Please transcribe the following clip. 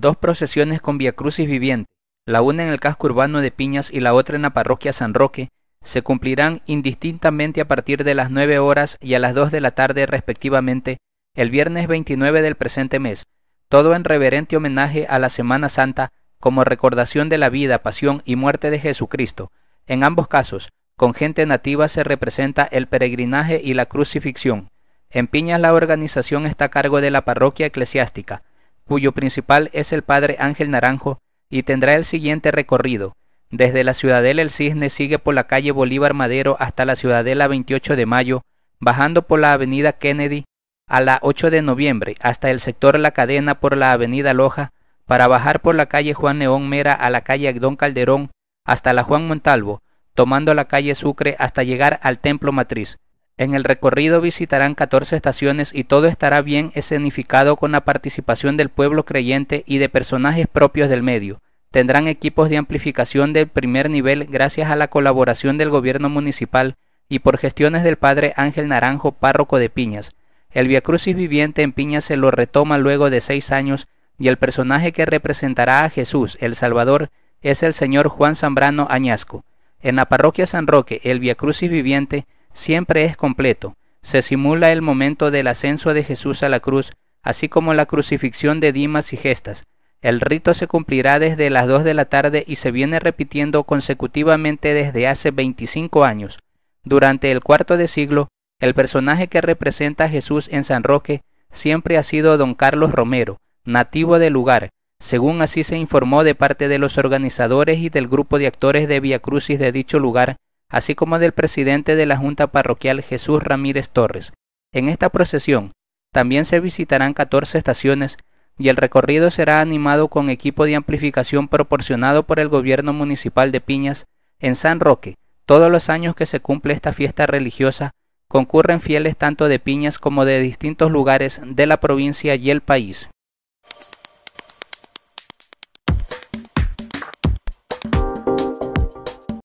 dos procesiones con Crucis viviente, la una en el casco urbano de Piñas y la otra en la parroquia San Roque, se cumplirán indistintamente a partir de las 9 horas y a las 2 de la tarde respectivamente el viernes 29 del presente mes, todo en reverente homenaje a la Semana Santa como recordación de la vida, pasión y muerte de Jesucristo. En ambos casos, con gente nativa se representa el peregrinaje y la crucifixión. En Piñas la organización está a cargo de la parroquia eclesiástica, cuyo principal es el padre Ángel Naranjo, y tendrá el siguiente recorrido. Desde la Ciudadela El Cisne sigue por la calle Bolívar Madero hasta la Ciudadela 28 de Mayo, bajando por la avenida Kennedy a la 8 de noviembre hasta el sector La Cadena por la avenida Loja, para bajar por la calle Juan Neón Mera a la calle Don Calderón hasta la Juan Montalvo, tomando la calle Sucre hasta llegar al Templo Matriz. En el recorrido visitarán 14 estaciones y todo estará bien escenificado con la participación del pueblo creyente y de personajes propios del medio. Tendrán equipos de amplificación de primer nivel gracias a la colaboración del gobierno municipal y por gestiones del padre Ángel Naranjo, párroco de Piñas. El Crucis viviente en Piñas se lo retoma luego de seis años y el personaje que representará a Jesús, el Salvador, es el señor Juan Zambrano Añasco. En la parroquia San Roque, el Crucis viviente siempre es completo. Se simula el momento del ascenso de Jesús a la cruz, así como la crucifixión de Dimas y Gestas. El rito se cumplirá desde las 2 de la tarde y se viene repitiendo consecutivamente desde hace 25 años. Durante el cuarto de siglo, el personaje que representa a Jesús en San Roque siempre ha sido don Carlos Romero, nativo del lugar, según así se informó de parte de los organizadores y del grupo de actores de Via Crucis de dicho lugar, así como del presidente de la Junta Parroquial Jesús Ramírez Torres. En esta procesión también se visitarán 14 estaciones y el recorrido será animado con equipo de amplificación proporcionado por el gobierno municipal de Piñas en San Roque. Todos los años que se cumple esta fiesta religiosa concurren fieles tanto de Piñas como de distintos lugares de la provincia y el país.